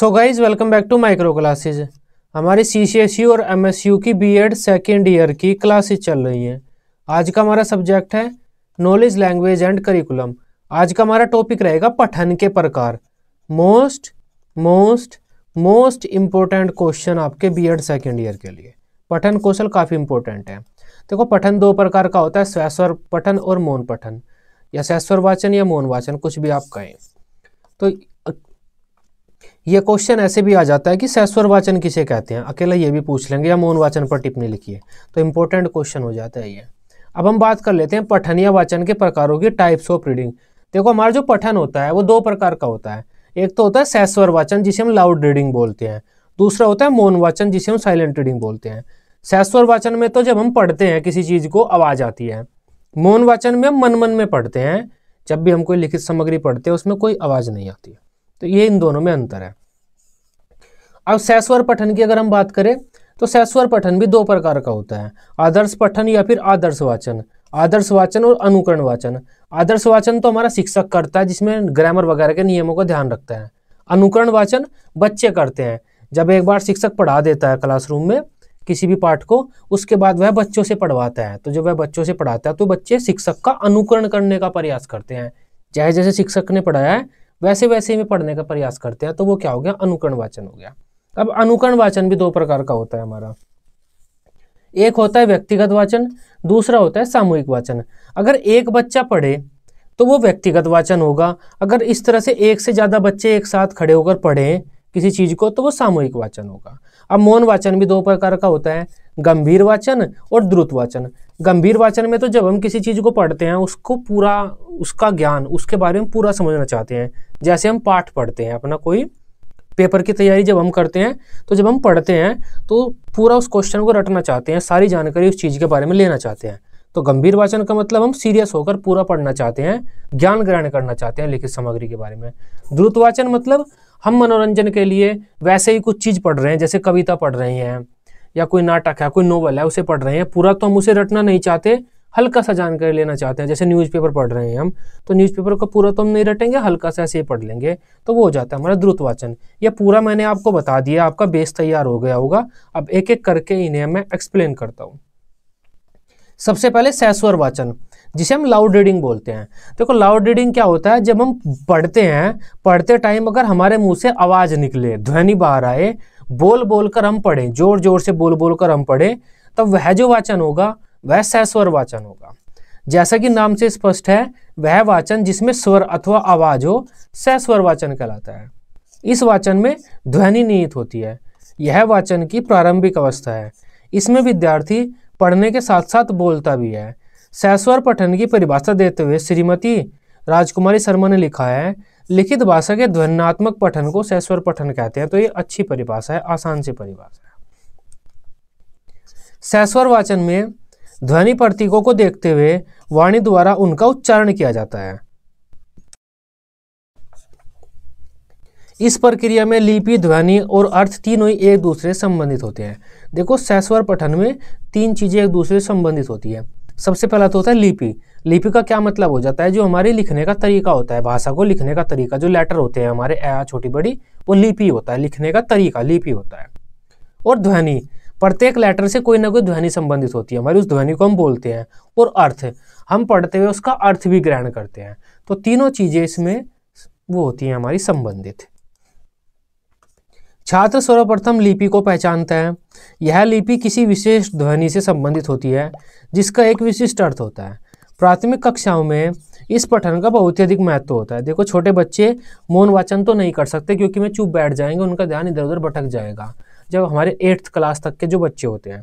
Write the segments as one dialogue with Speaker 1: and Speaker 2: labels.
Speaker 1: so guys welcome back to micro classes हमारी C C S U और M S U की B Ed second year की classes चल रही हैं आज का हमारा सब्जेक्ट है नॉलेज लैंग्वेज एंड करिकुलम आज का हमारा टॉपिक रहेगा पठन के प्रकार most most most important question आपके बी एड सेकेंड ईयर के लिए पठन कौशल काफ़ी इंपॉर्टेंट है देखो पठन दो प्रकार का होता है स्वस्वर पठन और मौन पठन या सैस्वर वाचन या मौन वाचन कुछ भी आप कहें तो ये क्वेश्चन ऐसे भी आ जाता है कि सैस्वर वाचन किसे कहते हैं अकेला ये भी पूछ लेंगे या मौन वाचन पर टिप्पणी लिखिए तो इम्पोर्टेंट क्वेश्चन हो जाता है ये अब हम बात कर लेते हैं पठनिया वाचन के प्रकारों की टाइप्स ऑफ रीडिंग देखो हमारा जो पठन होता है वो दो प्रकार का होता है एक तो होता है सैस्वर वाचन जिसे हम लाउड रीडिंग बोलते हैं दूसरा होता है मौन वाचन जिसे हम साइलेंट रीडिंग बोलते हैं सैस्वर वाचन में तो जब हम पढ़ते हैं किसी चीज़ को आवाज़ आती है मौन वाचन में हम मन मन में पढ़ते हैं जब भी हम कोई लिखित सामग्री पढ़ते हैं उसमें कोई आवाज़ नहीं आती है तो ये इन दोनों में अंतर है अब सैस्वर पठन की अगर हम बात करें तो सैस्वर पठन भी दो प्रकार का होता है आदर्श पठन या फिर आदर्श वाचन आदर्श वाचन और अनुकरण वाचन आदर्श वाचन तो हमारा शिक्षक करता है जिसमें ग्रामर वगैरह के नियमों का ध्यान रखता है अनुकरण वाचन बच्चे करते हैं जब एक बार शिक्षक पढ़ा देता है क्लासरूम में किसी भी पाठ को उसके बाद वह बच्चों से पढ़वाता है तो जब वह बच्चों से पढ़ाता है तो बच्चे शिक्षक का अनुकरण करने का प्रयास करते हैं चाहे जैसे शिक्षक ने पढ़ाया है वैसे वैसे में पढ़ने का प्रयास करते हैं तो वो क्या हो गया अनुकरण वाचन हो गया अब अनुकरण वाचन भी दो प्रकार का होता है हमारा एक होता है व्यक्तिगत वाचन दूसरा होता है सामूहिक वाचन अगर एक बच्चा पढ़े तो वो व्यक्तिगत वाचन होगा अगर इस तरह से एक से ज़्यादा बच्चे एक साथ खड़े होकर पढ़ें किसी चीज़ को तो वो सामूहिक वाचन होगा अब मौन वाचन भी दो प्रकार का होता है गंभीर वाचन और द्रुत वाचन गंभीर वाचन में तो जब हम किसी चीज़ को पढ़ते हैं उसको पूरा उसका ज्ञान उसके बारे में पूरा समझना चाहते हैं जैसे हम पाठ पढ़ते हैं अपना कोई पेपर की तैयारी जब हम करते हैं तो जब हम पढ़ते हैं तो पूरा उस क्वेश्चन को रटना चाहते हैं सारी जानकारी उस चीज़ के बारे में लेना चाहते हैं तो गंभीर वाचन का मतलब हम सीरियस होकर पूरा पढ़ना चाहते हैं ज्ञान ग्रहण करना चाहते हैं लिखित सामग्री के बारे में द्रुत वाचन मतलब हम मनोरंजन के लिए वैसे ही कुछ चीज़ पढ़ रहे हैं जैसे कविता पढ़ रहे हैं या कोई नाटक है कोई नोवेल है उसे पढ़ रहे हैं पूरा तो हम उसे रटना नहीं चाहते हल्का सा जानकारी लेना चाहते हैं जैसे न्यूज़पेपर पढ़ रहे हैं हम तो न्यूज़पेपर का पूरा तो हम नहीं रटेंगे हल्का सा ऐसे ही पढ़ लेंगे तो वो हो जाता है हमारा द्रुत वाचन यह पूरा मैंने आपको बता दिया आपका बेस तैयार हो गया होगा अब एक एक करके इन्हें मैं एक्सप्लेन करता हूँ सबसे पहले सैस्वर वाचन जिसे हम लाउड रीडिंग बोलते हैं देखो लाउड रीडिंग क्या होता है जब हम पढ़ते हैं पढ़ते टाइम अगर हमारे मुंह से आवाज़ निकले ध्वनि बाहर आए बोल बोल कर हम पढ़ें जोर जोर से बोल बोल कर हम पढ़ें तब वह जो वाचन होगा वह सस्वर वाचन होगा जैसा कि नाम से स्पष्ट है वह वाचन जिसमें स्वर अथवा आवाज हो सस्वर वाचन कहलाता है इस वाचन में ध्वनि निहित होती है यह वाचन की प्रारंभिक अवस्था है इसमें विद्यार्थी पढ़ने के साथ साथ बोलता भी है सहस्वर पठन की परिभाषा देते हुए श्रीमती राजकुमारी शर्मा ने लिखा है लिखित भाषा के ध्वनात्मक पठन को सैस्वर पठन कहते हैं तो ये अच्छी परिभाषा है आसान से परिभाषा है सैस्वर वाचन में ध्वनि प्रतीकों को देखते हुए वाणी द्वारा उनका उच्चारण किया जाता है इस प्रक्रिया में लिपि ध्वनि और अर्थ तीनों ही एक दूसरे संबंधित होते हैं देखो सैस्वर पठन में तीन चीज़ें एक दूसरे से संबंधित होती है सबसे पहला तो होता है लिपि लिपि का क्या मतलब हो जाता है जो हमारे लिखने का तरीका होता है भाषा को लिखने का तरीका जो लेटर होते हैं हमारे ए छोटी बड़ी वो लिपि होता है लिखने का तरीका लिपि होता है और ध्वनि प्रत्येक लेटर से कोई ना कोई ध्वनि संबंधित होती है हमारी उस ध्वनि को हम बोलते हैं और अर्थ हम पढ़ते हुए उसका अर्थ भी ग्रहण करते हैं तो तीनों चीज़ें इसमें वो होती हैं हमारी संबंधित छात्र सर्वप्रथम लिपि को पहचानता है यह लिपि किसी विशेष ध्वनि से संबंधित होती है जिसका एक विशिष्ट अर्थ होता है प्राथमिक कक्षाओं में इस पठन का बहुत ही अधिक महत्व होता है देखो छोटे बच्चे मौन वाचन तो नहीं कर सकते क्योंकि वे चुप बैठ जाएंगे उनका ध्यान इधर उधर भटक जाएगा जब हमारे एट्थ क्लास तक के जो बच्चे होते हैं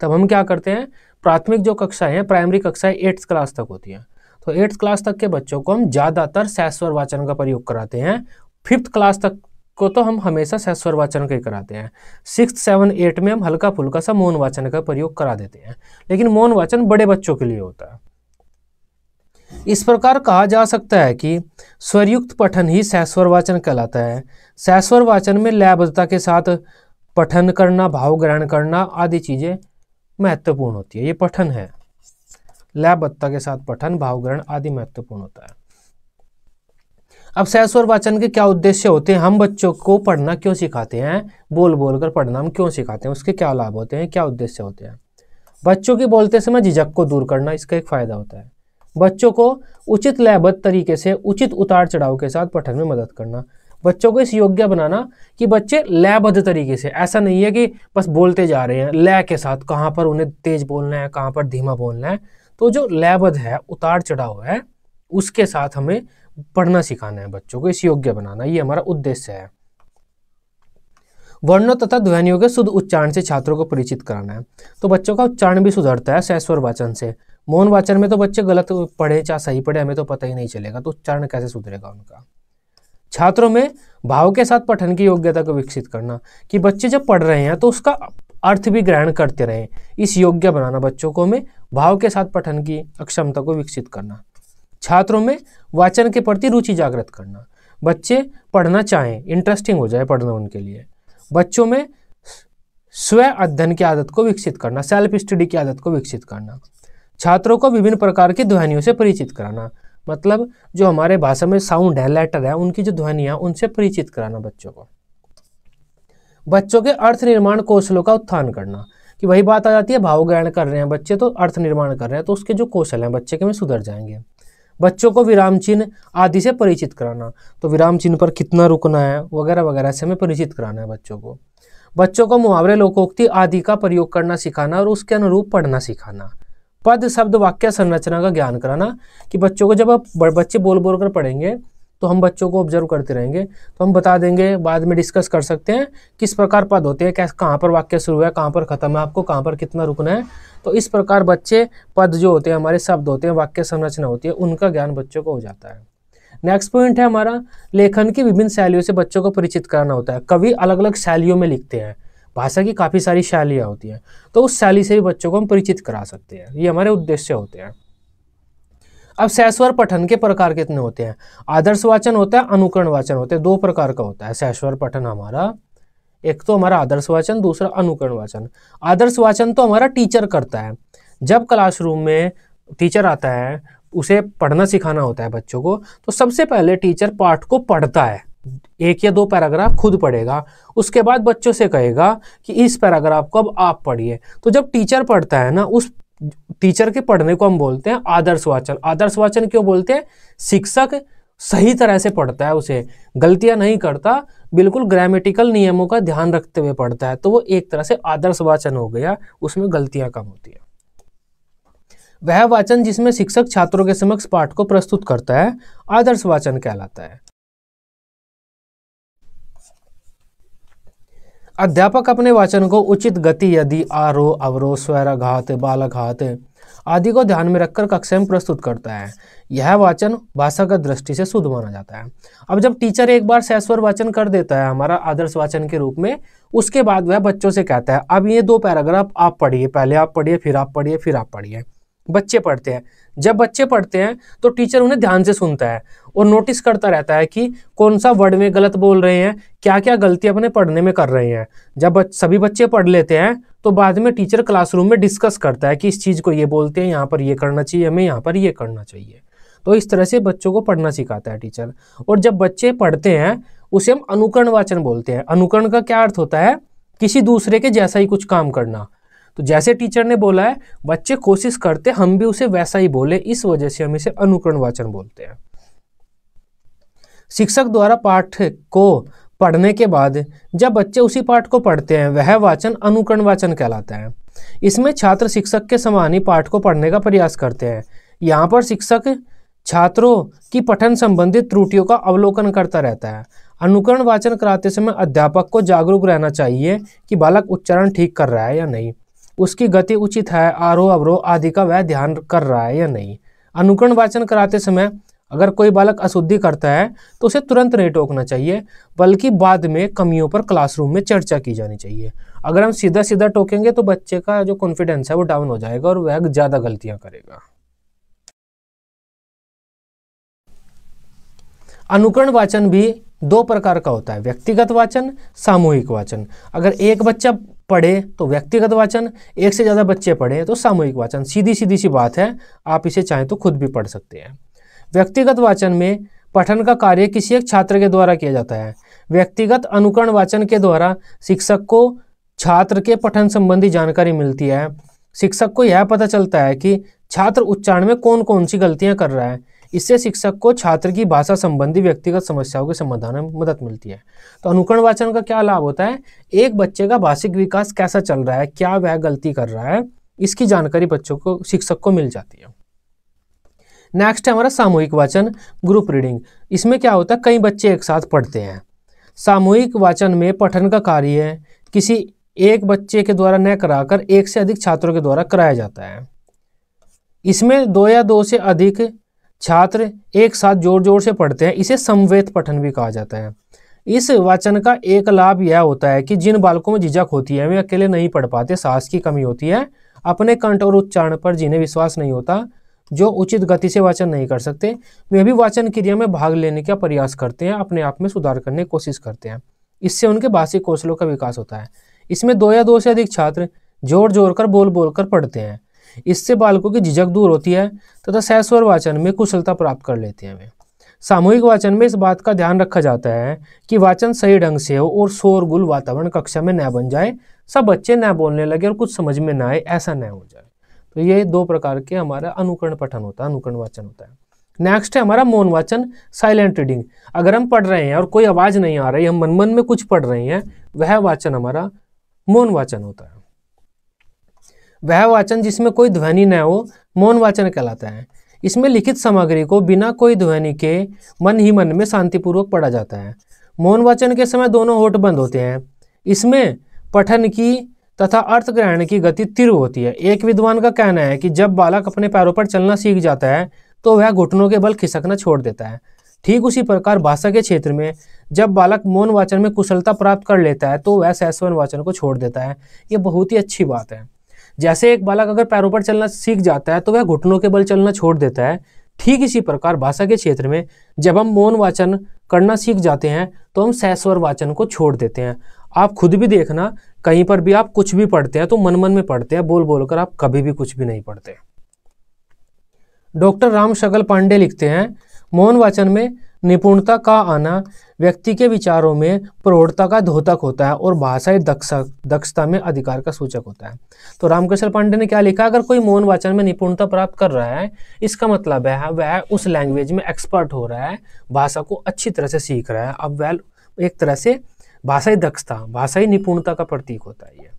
Speaker 1: तब हम क्या करते हैं प्राथमिक जो कक्षाएं हैं प्राइमरी कक्षाएं एट्थ क्लास तक होती हैं तो एट्थ क्लास तक के बच्चों को हम ज़्यादातर सैस्वर वाचन का प्रयोग कराते हैं फिफ्थ क्लास तक को तो हम हमेशा सैस्वर वाचन का ही कराते हैं सिक्स सेवन एट में हम हल्का फुल्का सा मौन वाचन का प्रयोग करा देते हैं लेकिन मौन वाचन बड़े बच्चों के लिए होता है इस प्रकार कहा जा सकता है कि स्वरयुक्त पठन ही सहस्वर वाचन कहलाता है सहस्वर वाचन में लयबद्धता के साथ पठन करना भाव ग्रहण करना आदि चीज़ें महत्वपूर्ण होती है ये पठन है लयबद्धता के साथ पठन भाव ग्रहण आदि महत्वपूर्ण होता है अब सहस्वर वाचन के क्या उद्देश्य होते हैं हम बच्चों को पढ़ना क्यों सिखाते हैं बोल बोल कर पढ़ना हम क्यों सिखाते हैं उसके क्या लाभ होते हैं क्या उद्देश्य होते हैं बच्चों की बोलते समय झिझक को दूर करना इसका एक फ़ायदा होता है बच्चों को उचित लयबद्ध तरीके से उचित उतार चढ़ाव के साथ पठन में मदद करना बच्चों को इस योग्य बनाना कि बच्चे लयबद्ध तरीके से ऐसा नहीं है कि बस बोलते जा रहे हैं लय के साथ कहाँ पर उन्हें तेज बोलना है कहाँ पर धीमा बोलना है तो जो लयबद्ध है उतार चढ़ाव है उसके साथ हमें पढ़ना सिखाना है बच्चों को इस योग्य बनाना ये हमारा उद्देश्य है वर्णों तथा ध्वनियों के शुद्ध उच्चारण से छात्रों को परिचित कराना है तो बच्चों का उच्चारण भी सुधरता है सैस्वर वाचन से मौन वाचन में तो बच्चे गलत पढ़े चाहे सही पढ़े हमें तो पता ही नहीं चलेगा तो उच्चारण कैसे सुधरेगा उनका छात्रों में भाव के साथ पठन की योग्यता को विकसित करना कि बच्चे जब पढ़ रहे हैं तो उसका अर्थ भी ग्रहण करते रहें इस योग्य बनाना बच्चों को में भाव के साथ पठन की अक्षमता को विकसित करना छात्रों में वाचन के प्रति रुचि जागृत करना बच्चे पढ़ना चाहें इंटरेस्टिंग हो जाए पढ़ना उनके लिए बच्चों में स्व अध्ययन की आदत को विकसित करना सेल्फ स्टडी की आदत को विकसित करना छात्रों को विभिन्न प्रकार की ध्वनियों से परिचित कराना मतलब जो हमारे भाषा में साउंड है लेटर है उनकी जो ध्वनियाँ उनसे परिचित कराना बच्चों को बच्चों के अर्थ निर्माण कौशलों का उत्थान करना कि वही बात आ जाती है भाव ग्रहण कर रहे हैं बच्चे तो अर्थ निर्माण कर रहे हैं तो उसके जो कौशल हैं बच्चे के में सुधर जाएंगे बच्चों को विराम चिन्ह आदि से परिचित कराना तो विराम चिन्ह पर कितना रुकना है वगैरह वगैरह से हमें परिचित कराना है बच्चों को बच्चों को मुहावरे लोकोक्ति आदि का प्रयोग करना सिखाना और उसके अनुरूप पढ़ना सिखाना पद शब्द वाक्य संरचना का ज्ञान कराना कि बच्चों को जब आप बच्चे बोल बोल कर पढ़ेंगे तो हम बच्चों को ऑब्जर्व करते रहेंगे तो हम बता देंगे बाद में डिस्कस कर सकते हैं किस प्रकार पद होते हैं कैसे कहाँ पर वाक्य शुरू है कहाँ पर ख़त्म है आपको कहाँ पर कितना रुकना है तो इस प्रकार बच्चे पद जो होते हैं हमारे शब्द होते हैं वाक्य संरचना होती है उनका ज्ञान बच्चों को हो जाता है नेक्स्ट पॉइंट है हमारा लेखन की विभिन्न शैलियों से बच्चों को परिचित कराना होता है कवि अलग अलग शैलियों में लिखते हैं भाषा की काफ़ी सारी शैलियाँ होती हैं तो उस शैली से भी बच्चों को हम परिचित करा सकते हैं ये हमारे उद्देश्य होते हैं अब सहस्वर पठन के प्रकार कितने होते हैं आदर्श वाचन होता है अनुकरण वाचन होते हैं दो प्रकार का होता है सहस्वर पठन हमारा एक तो हमारा आदर्श वाचन दूसरा अनुकरण वाचन आदर्श वाचन तो हमारा टीचर करता है जब क्लासरूम में टीचर आता है उसे पढ़ना सिखाना होता है बच्चों को तो सबसे पहले टीचर पाठ को पढ़ता है एक या दो पैराग्राफ खुद पढ़ेगा उसके बाद बच्चों से कहेगा कि इस पैराग्राफ को अब आप पढ़िए तो जब टीचर पढ़ता है ना उस टीचर के पढ़ने को हम बोलते हैं आदर्श वाचन आदर्श वाचन क्यों बोलते हैं शिक्षक सही तरह से पढ़ता है उसे गलतियां नहीं करता बिल्कुल ग्रामेटिकल नियमों का ध्यान रखते हुए पढ़ता है तो वो एक तरह से आदर्श वाचन हो गया उसमें गलतियां कम होती है वह वाचन जिसमें शिक्षक छात्रों के समक्ष पाठ को प्रस्तुत करता है आदर्श वाचन कहलाता है अध्यापक अपने वाचन को उचित गति यदि आरोह अवरोह स्वराघात बालाघात आदि को ध्यान में रखकर कक्षा में प्रस्तुत करता है यह वाचन भाषा का दृष्टि से शुद्ध माना जाता है अब जब टीचर एक बार सहस्वर वाचन कर देता है हमारा आदर्श वाचन के रूप में उसके बाद वह बच्चों से कहता है अब ये दो पैराग्राफ आप पढ़िए पहले आप पढ़िए फिर आप पढ़िए फिर आप पढ़िए बच्चे पढ़ते हैं जब बच्चे पढ़ते हैं तो टीचर उन्हें ध्यान से सुनता है और नोटिस करता रहता है कि कौन सा वर्ड में गलत बोल रहे हैं क्या क्या गलती अपने पढ़ने में कर रहे हैं जब सभी बच्चे पढ़ लेते हैं तो बाद में टीचर क्लासरूम में डिस्कस करता है कि इस चीज़ को ये बोलते हैं यहाँ पर ये करना चाहिए हमें यहाँ पर ये करना चाहिए तो इस तरह से बच्चों को पढ़ना सिखाता है टीचर और जब बच्चे पढ़ते हैं उसे हम अनुकरण वाचन बोलते हैं अनुकरण का क्या अर्थ होता है किसी दूसरे के जैसा ही कुछ काम करना तो जैसे टीचर ने बोला है बच्चे कोशिश करते हम भी उसे वैसा ही बोले इस वजह से हम इसे अनुकरण वाचन बोलते हैं शिक्षक द्वारा पाठ को पढ़ने के बाद जब बच्चे उसी पाठ को पढ़ते हैं वह वाचन अनुकरण वाचन कहलाता है इसमें छात्र शिक्षक के समान ही पाठ को पढ़ने का प्रयास करते हैं यहाँ पर शिक्षक छात्रों की पठन संबंधित त्रुटियों का अवलोकन करता रहता है अनुकरण वाचन कराते समय अध्यापक को जागरूक रहना चाहिए कि बालक उच्चारण ठीक कर रहा है या नहीं उसकी गति उचित है आरोह अवरोह आदि का वह ध्यान कर रहा है या नहीं अनुकरण वाचन कराते समय अगर कोई बालक अशुद्धि करता है तो उसे तुरंत नहीं टोकना चाहिए बल्कि बाद में कमियों पर क्लासरूम में चर्चा की जानी चाहिए अगर हम सीधा सीधा टोकेंगे तो बच्चे का जो कॉन्फिडेंस है वो डाउन हो जाएगा और वह ज़्यादा गलतियां करेगा अनुकरण वाचन भी दो प्रकार का होता है व्यक्तिगत वाचन सामूहिक वाचन अगर एक बच्चा पढ़े तो व्यक्तिगत वाचन एक से ज़्यादा बच्चे पढ़े तो सामूहिक वाचन सीधी सीधी सी बात है आप इसे चाहें तो खुद भी पढ़ सकते हैं व्यक्तिगत वाचन में पठन का कार्य किसी एक छात्र के द्वारा किया जाता है व्यक्तिगत अनुकरण वाचन के द्वारा शिक्षक को छात्र के पठन संबंधी जानकारी मिलती है शिक्षक को यह पता चलता है कि छात्र उच्चारण में कौन कौन सी गलतियां कर रहा है इससे शिक्षक को छात्र की भाषा संबंधी व्यक्तिगत समस्याओं के समाधान में मदद मिलती है तो अनुकरण वाचन का क्या लाभ होता है एक बच्चे का भाषिक विकास कैसा चल रहा है क्या वह गलती कर रहा है इसकी जानकारी बच्चों को शिक्षक को मिल जाती है नेक्स्ट है हमारा सामूहिक वाचन ग्रुप रीडिंग इसमें क्या होता है कई बच्चे एक साथ पढ़ते हैं सामूहिक वाचन में पठन का कार्य किसी एक बच्चे के द्वारा न कराकर एक से अधिक छात्रों के द्वारा कराया जाता है इसमें दो या दो से अधिक छात्र एक साथ जोर जोर से पढ़ते हैं इसे समवेत पठन भी कहा जाता है इस वाचन का एक लाभ यह होता है कि जिन बालकों में झिझक होती है वे अकेले नहीं पढ़ पाते साहस की कमी होती है अपने कंठ और उच्चारण पर जिन्हें विश्वास नहीं होता जो उचित गति से वाचन नहीं कर सकते वे भी वाचन क्रिया में भाग लेने का प्रयास करते हैं अपने आप में सुधार करने की कोशिश करते हैं इससे उनके भाषिक कौशलों का विकास होता है इसमें दो या दो से अधिक छात्र जोर जोर कर बोल बोल कर पढ़ते हैं इससे बालकों की झिझक दूर होती है तथा सहस्वर वाचन में कुशलता प्राप्त कर लेते हैं वे सामूहिक वाचन में इस बात का ध्यान रखा जाता है कि वाचन सही ढंग से हो और शोरगुल वातावरण कक्षा में न बन जाए सब बच्चे न बोलने लगे और कुछ समझ में न आए ऐसा न हो जाए तो ये दो प्रकार के हमारा अनुकरण पठन होता है अनुकरण वाचन होता है नेक्स्ट है हमारा मौन वाचन साइलेंट रीडिंग अगर हम पढ़ रहे हैं और कोई आवाज़ नहीं आ रही हम मन मन में कुछ पढ़ रहे हैं वह वाचन हमारा मौन वाचन होता है वह वाचन जिसमें कोई ध्वनि न हो मौन वाचन कहलाता है इसमें लिखित सामग्री को बिना कोई ध्वनि के मन ही मन में शांतिपूर्वक पढ़ा जाता है मौन वाचन के समय दोनों होठ बंद होते हैं इसमें पठन की तथा अर्थ ग्रहण की गति तीव्र होती है एक विद्वान का कहना है कि जब बालक अपने पैरों पर चलना सीख जाता है तो वह घुटनों के बल खिसकना छोड़ देता है ठीक उसी प्रकार भाषा के क्षेत्र में जब बालक मौन वाचन में कुशलता प्राप्त कर लेता है तो वह सहस्वन वाचन को छोड़ देता है ये बहुत ही अच्छी बात है जैसे एक बालक अगर पैरों पर चलना सीख जाता है तो वह घुटनों के बल चलना छोड़ देता है ठीक इसी प्रकार भाषा के क्षेत्र में जब हम मौन वाचन करना सीख जाते हैं तो हम सहस्वर वाचन को छोड़ देते हैं आप खुद भी देखना कहीं पर भी आप कुछ भी पढ़ते हैं तो मन मन में पढ़ते हैं बोल बोल कर आप कभी भी कुछ भी नहीं पढ़ते डॉक्टर राम शकल पांडे लिखते हैं मौन वाचन में निपुणता का आना व्यक्ति के विचारों में प्रौढ़ता का धोतक होता है और भाषाई दक्षता में अधिकार का सूचक होता है तो रामकृष्ण पांडे ने क्या लिखा अगर कोई मौन वाचन में निपुणता प्राप्त कर रहा है इसका मतलब है वह उस लैंग्वेज में एक्सपर्ट हो रहा है भाषा को अच्छी तरह से सीख रहा है अब वह एक तरह से भाषाई दक्षता भाषाई निपुणता का प्रतीक होता है यह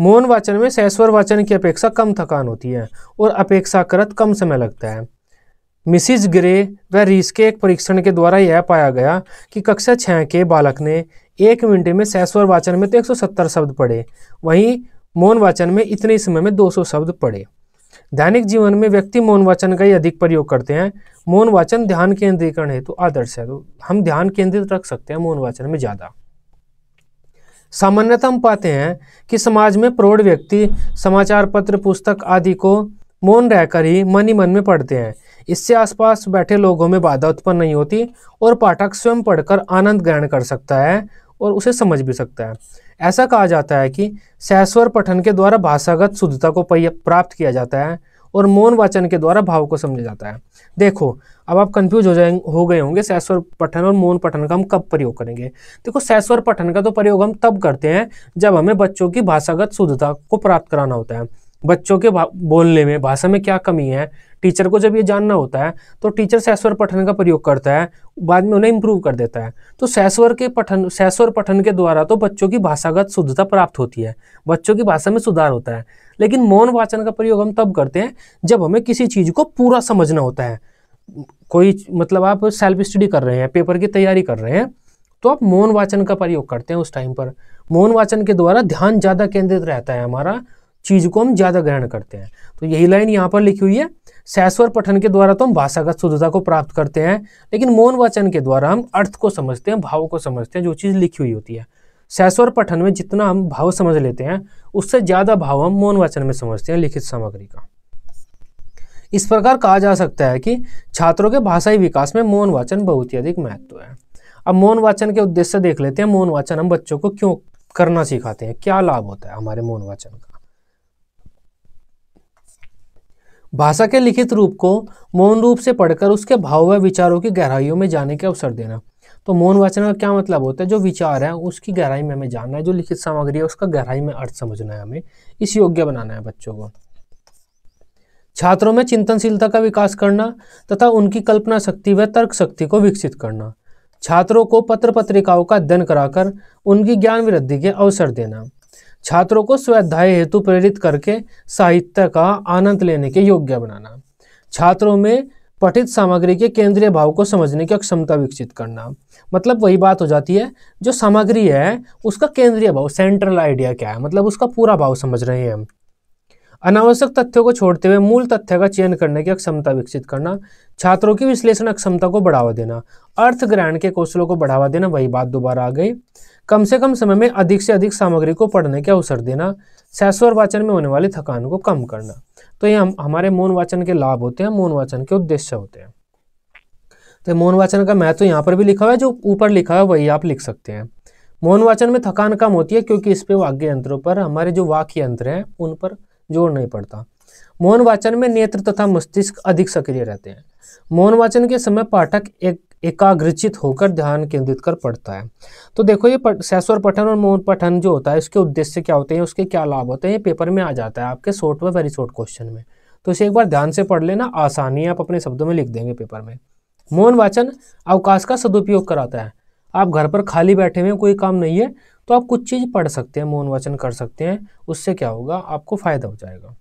Speaker 1: मौन वाचन में सहस्वर वाचन की अपेक्षा कम थकान होती है और अपेक्षाकृत कम समय लगता है मिसिज ग्रे व रीस के एक परीक्षण के द्वारा यह पाया गया कि कक्षा छः के बालक ने एक मिनट में सैस्वर वाचन में तो एक शब्द पढ़े वहीं मौन वाचन में इतने समय में 200 शब्द पढ़े दैनिक जीवन में व्यक्ति मौन वाचन का ही अधिक प्रयोग करते हैं मौन वाचन ध्यान केंद्रीकरण हेतु तो आदर्श है तो हम ध्यान केंद्रित रख सकते हैं मौन वाचन में ज़्यादा सामान्यतः हम पाते हैं कि समाज में प्रौढ़ व्यक्ति समाचार पत्र पुस्तक आदि को मौन रहकर ही मन ही मन में पढ़ते हैं इससे आसपास बैठे लोगों में बाधा उत्पन्न नहीं होती और पाठक स्वयं पढ़कर आनंद ग्रहण कर सकता है और उसे समझ भी सकता है ऐसा कहा जाता है कि सहस्वर पठन के द्वारा भाषागत शुद्धता को प्राप्त किया जाता है और मौन वाचन के द्वारा भाव को समझा जाता है देखो अब आप कंफ्यूज हो जाएंगे हो गए होंगे सैस्वर पठन और मौन पठन का हम कब प्रयोग करेंगे देखो सैस्वर पठन का तो प्रयोग हम तब करते हैं जब हमें बच्चों की भाषागत शुद्धता को प्राप्त कराना होता है बच्चों के बोलने में भाषा में क्या कमी है टीचर को जब ये जानना होता है तो टीचर सैस्वर पठन का प्रयोग करता है बाद में उन्हें इम्प्रूव कर देता है तो सैस्वर के पठन सैस्वर पठन के द्वारा तो बच्चों की भाषागत शुद्धता प्राप्त होती है बच्चों की भाषा में सुधार होता है लेकिन मौन वाचन का प्रयोग हम तब करते हैं जब हमें किसी चीज़ को पूरा समझना होता है कोई मतलब आप सेल्फ स्टडी कर रहे हैं पेपर की तैयारी कर रहे हैं तो आप मौन वाचन का प्रयोग करते हैं उस टाइम पर मौन वाचन के द्वारा ध्यान ज़्यादा केंद्रित रहता है हमारा चीज़ को हम ज़्यादा ग्रहण करते हैं तो यही लाइन यहाँ पर लिखी हुई है सैश्वर पठन के द्वारा तो हम भाषागत शुद्धता को प्राप्त करते हैं लेकिन मौन वचन के द्वारा हम अर्थ को समझते हैं भाव को समझते हैं जो चीज़ लिखी हुई होती है सैश्वर पठन में जितना हम भाव समझ लेते हैं उससे ज़्यादा भाव हम मौन वचन में समझते हैं लिखित सामग्री का इस प्रकार कहा जा सकता है कि छात्रों के भाषाई विकास में मौन वाचन बहुत ही अधिक महत्व है अब मौन वाचन के उद्देश्य देख लेते हैं मौन वाचन हम बच्चों को क्यों करना सिखाते हैं क्या लाभ होता है हमारे मौन वाचन का भाषा के लिखित रूप को मौन रूप से पढ़कर उसके भाव व विचारों की गहराइयों में जाने के अवसर देना तो मौन वाचन का क्या मतलब होता है जो विचार है उसकी गहराई में हमें जानना है जो लिखित सामग्री है उसका गहराई में अर्थ समझना है हमें इस योग्य बनाना है बच्चों को छात्रों में चिंतनशीलता का विकास करना तथा उनकी कल्पना शक्ति व तर्क शक्ति को विकसित करना छात्रों को पत्र पत्रिकाओं का अध्ययन कराकर उनकी ज्ञान वृद्धि के अवसर देना छात्रों को स्वाध्याय हेतु प्रेरित करके साहित्य का आनंद लेने के योग्य बनाना छात्रों में पठित सामग्री के केंद्रीय भाव को समझने की अक्षमता विकसित करना मतलब वही बात हो जाती है जो सामग्री है उसका केंद्रीय भाव सेंट्रल आइडिया क्या है मतलब उसका पूरा भाव समझ रहे हैं हम अनावश्यक तथ्यों को छोड़ते हुए मूल तथ्य का चयन करने की अक्षमता विकसित करना छात्रों की विश्लेषण अक्षमता को बढ़ावा देना अर्थ ग्रहण के कौशलों को बढ़ावा देना वही बात दोबारा आ गई कम से कम समय में अधिक से अधिक सामग्री को पढ़ने के अवसर देना सैस्वर वाचन में होने वाली थकान को कम करना तो ये हम हमारे मौन वाचन के लाभ होते हैं मौन वाचन के उद्देश्य होते हैं तो मौन वाचन का महत्व तो यहाँ पर भी लिखा हुआ है जो ऊपर लिखा हुआ है वही आप लिख सकते हैं मौन वाचन में थकान कम होती है क्योंकि इस पे वाक्य यंत्रों पर हमारे जो वाक्य यंत्र हैं उन पर जोर नहीं पड़ता मौन वाचन में नेत्र तथा मस्तिष्क अधिक सक्रिय रहते हैं मौन वाचन के समय पाठक एक एकाग्रचित होकर ध्यान केंद्रित कर पढ़ता है तो देखो ये सैस्वर पठन और मौन पठन जो होता है उसके उद्देश्य क्या होते हैं उसके क्या लाभ होते हैं ये पेपर में आ जाता है आपके शॉर्ट व वेरी शॉर्ट क्वेश्चन में तो इसे एक बार ध्यान से पढ़ लेना आसानी आप अपने शब्दों में लिख देंगे पेपर में मौन वाचन अवकाश का सदुपयोग कराता है आप घर पर खाली बैठे हुए कोई काम नहीं है तो आप कुछ चीज़ पढ़ सकते हैं मौन वाचन कर सकते हैं उससे क्या होगा आपको फायदा हो जाएगा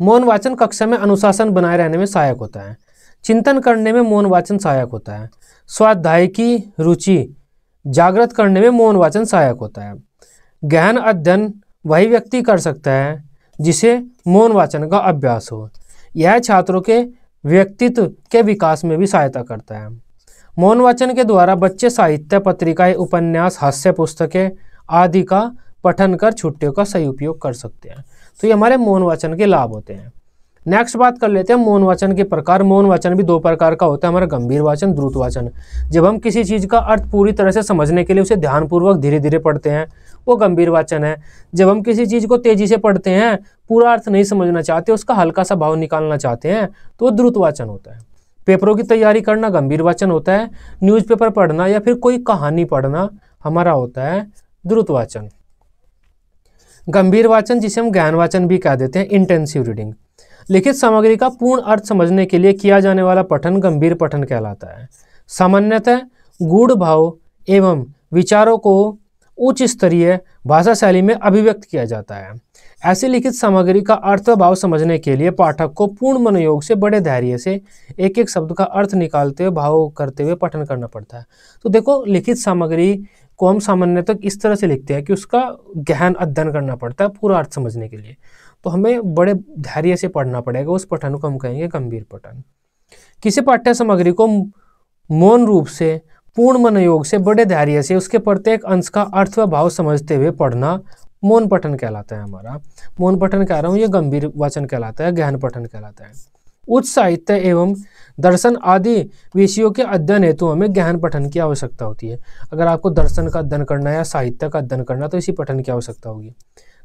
Speaker 1: मौन वाचन कक्षा में अनुशासन बनाए रहने में सहायक होता है चिंतन करने में मौन वाचन सहायक होता है स्वाध्याय की रुचि जागृत करने में मौन वाचन सहायक होता है गहन अध्ययन वही व्यक्ति कर सकता है जिसे मौन वाचन का अभ्यास हो यह छात्रों के व्यक्तित्व के विकास में भी सहायता करता है मौन वाचन के द्वारा बच्चे साहित्य पत्रिकाएं उपन्यास हास्य पुस्तकें आदि का पठन कर छुट्टियों का सही उपयोग कर सकते हैं तो ये हमारे मौन वाचन के लाभ होते हैं नेक्स्ट बात कर लेते हैं मौन वाचन के प्रकार मौन वाचन भी दो प्रकार का होता है हमारा गंभीर वाचन द्रुत वाचन जब हम किसी चीज़ का अर्थ पूरी तरह से समझने के लिए उसे ध्यानपूर्वक धीरे धीरे पढ़ते हैं वो गंभीर वाचन है जब हम किसी चीज़ को तेज़ी से पढ़ते हैं पूरा अर्थ नहीं समझना चाहते उसका हल्का सा भाव निकालना चाहते हैं तो वो द्रुत वाचन होता है पेपरों की तैयारी करना गंभीर वाचन होता है न्यूज़पेपर पढ़ना या फिर कोई कहानी पढ़ना हमारा होता है द्रुत वाचन गंभीर वाचन जिसे हम ज्ञान वाचन भी कह देते हैं इंटेंसिव रीडिंग लिखित सामग्री का पूर्ण अर्थ समझने के लिए किया जाने वाला पठन गंभीर पठन कहलाता है सामान्यतः गूढ़ भाव एवं विचारों को उच्च स्तरीय भाषा शैली में अभिव्यक्त किया जाता है ऐसी लिखित सामग्री का अर्थ भाव समझने के लिए पाठक को पूर्ण मनोयोग से बड़े धैर्य से एक एक शब्द का अर्थ निकालते हुए भाव करते हुए पठन करना पड़ता है तो देखो लिखित सामग्री को हम सामान्यतः इस तरह से लिखते हैं कि उसका गहन अध्ययन करना पड़ता है पूरा अर्थ समझने के लिए तो हमें बड़े धैर्य से पढ़ना पड़ेगा उस पठन को हम कहेंगे गंभीर पठन किसी पाठ्य सामग्री को मौन रूप से पूर्ण मनोयोग से बड़े धैर्य से उसके प्रत्येक अंश का अर्थ व भाव समझते हुए पढ़ना मौन पठन कहलाता है हमारा मौन पठन कह रहा हूँ ये गंभीर वाचन कहलाता है गहन पठन कहलाता है उच्च साहित्य एवं दर्शन आदि विषयों के अध्ययन हेतु हमें गहन पठन की आवश्यकता होती है अगर आपको दर्शन का अध्ययन करना या साहित्य का अध्ययन करना तो इसी पठन की आवश्यकता होगी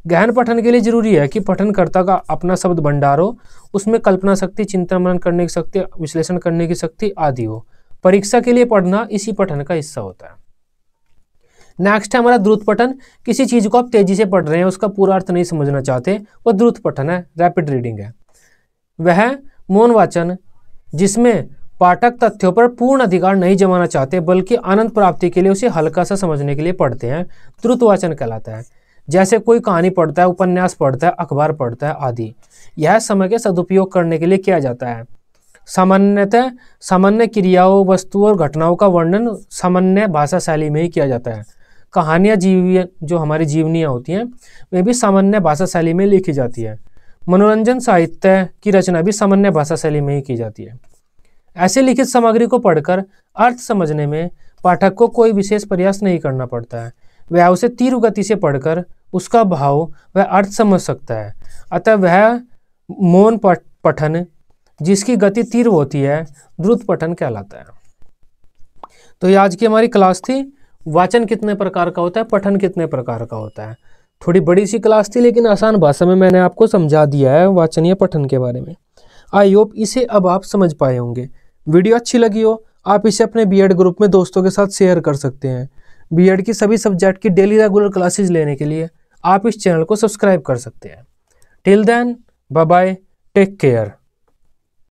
Speaker 1: गहन पठन के लिए जरूरी है कि पठनकर्ता का अपना शब्द भंडार हो उसमें कल्पना शक्ति चिंतन मनन करने की शक्ति विश्लेषण करने की शक्ति आदि हो परीक्षा के लिए पढ़ना इसी पठन का हिस्सा होता है नेक्स्ट है हमारा द्रुत पठन किसी चीज़ को आप तेज़ी से पढ़ रहे हैं उसका पूरा अर्थ नहीं समझना चाहते वो द्रुत पठन है रैपिड रीडिंग है वह मौन वाचन जिसमें पाठक तथ्यों पर पूर्ण अधिकार नहीं जमाना चाहते बल्कि आनंद प्राप्ति के लिए उसे हल्का सा समझने के लिए पढ़ते हैं द्रुत वाचन कहलाता है जैसे कोई कहानी पढ़ता है उपन्यास पढ़ता है अखबार पढ़ता है आदि यह समय के सदुपयोग करने के लिए किया जाता है सामान्यतः सामान्य क्रियाओं वस्तुओं और घटनाओं का वर्णन सामान्य भाषा शैली में ही किया जाता है कहानियाँ जीवी जो हमारी जीवनियाँ होती हैं वे भी सामान्य भाषा शैली में लिखी जाती है मनोरंजन साहित्य की रचना भी सामान्य भाषा शैली में ही की जाती है ऐसे लिखित सामग्री को पढ़कर अर्थ समझने में पाठक को कोई विशेष प्रयास नहीं करना पड़ता है वह उसे तीव्र गति से पढ़कर उसका भाव वह अर्थ समझ सकता है अतः वह मौन पठन जिसकी गति तीर होती है द्रुत पठन कहलाता है तो ये आज की हमारी क्लास थी वाचन कितने प्रकार का होता है पठन कितने प्रकार का होता है थोड़ी बड़ी सी क्लास थी लेकिन आसान भाषा में मैंने आपको समझा दिया है वाचन या पठन के बारे में आई होप इसे अब आप समझ पाए होंगे वीडियो अच्छी लगी हो आप इसे अपने बीएड ग्रुप में दोस्तों के साथ शेयर कर सकते हैं बीएड की सभी सब्जेक्ट की डेली रेगुलर क्लासेज लेने के लिए आप इस चैनल को सब्सक्राइब कर सकते हैं till then bye bye take care